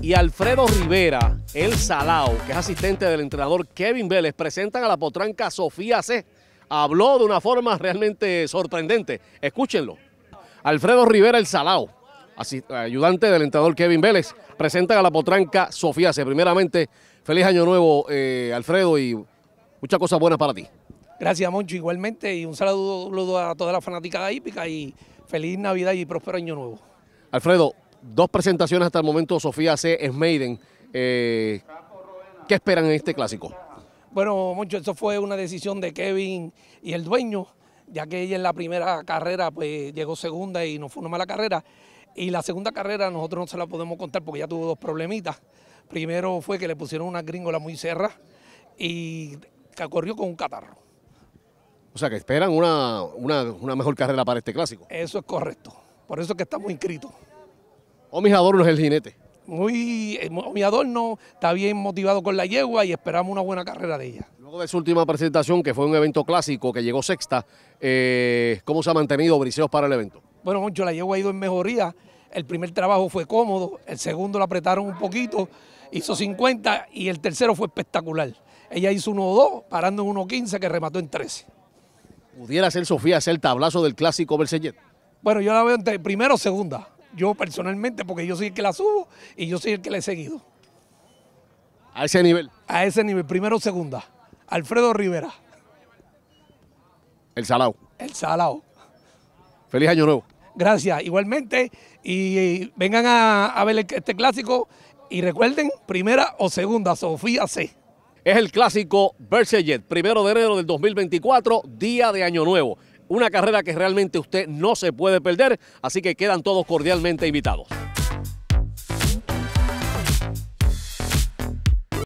Y Alfredo Rivera, el Salao, que es asistente del entrenador Kevin Vélez, presentan a la potranca Sofía C. Habló de una forma realmente sorprendente. Escúchenlo. Alfredo Rivera, el Salao, ayudante del entrenador Kevin Vélez, presentan a la potranca Sofía C. Primeramente, feliz año nuevo, eh, Alfredo, y muchas cosas buenas para ti. Gracias, Moncho. Igualmente, y un saludo a toda la fanática de y feliz Navidad y próspero año nuevo. Alfredo, Dos presentaciones hasta el momento, Sofía C. es Maiden. Eh, ¿Qué esperan en este clásico? Bueno, mucho, eso fue una decisión de Kevin y el dueño, ya que ella en la primera carrera pues llegó segunda y no fue una mala carrera. Y la segunda carrera nosotros no se la podemos contar porque ya tuvo dos problemitas. Primero fue que le pusieron una gringola muy cerra y que corrió con un catarro. O sea que esperan una, una, una mejor carrera para este clásico. Eso es correcto. Por eso es que estamos inscritos. O oh, mis adornos el jinete. Muy, eh, mi adorno está bien motivado con la yegua y esperamos una buena carrera de ella. Luego de su última presentación, que fue un evento clásico, que llegó sexta, eh, ¿cómo se ha mantenido Briseos para el evento? Bueno, Moncho, la yegua ha ido en mejoría. El primer trabajo fue cómodo, el segundo la apretaron un poquito, hizo 50 y el tercero fue espectacular. Ella hizo 1-2, parando en 1-15 que remató en 13. ¿Pudiera ser Sofía hacer el tablazo del clásico Bercellet? Bueno, yo la veo entre primero o segunda yo personalmente, porque yo soy el que la subo y yo soy el que la he seguido. ¿A ese nivel? A ese nivel, primero o segunda. Alfredo Rivera. El Salao. El Salao. Feliz año nuevo. Gracias, igualmente. Y, vengan a, ver este clásico y recuerden, primera o segunda, Sofía C. Es el clásico Bersejet, primero de enero del 2024, día de año nuevo una carrera que realmente usted no se puede perder, así que quedan todos cordialmente invitados.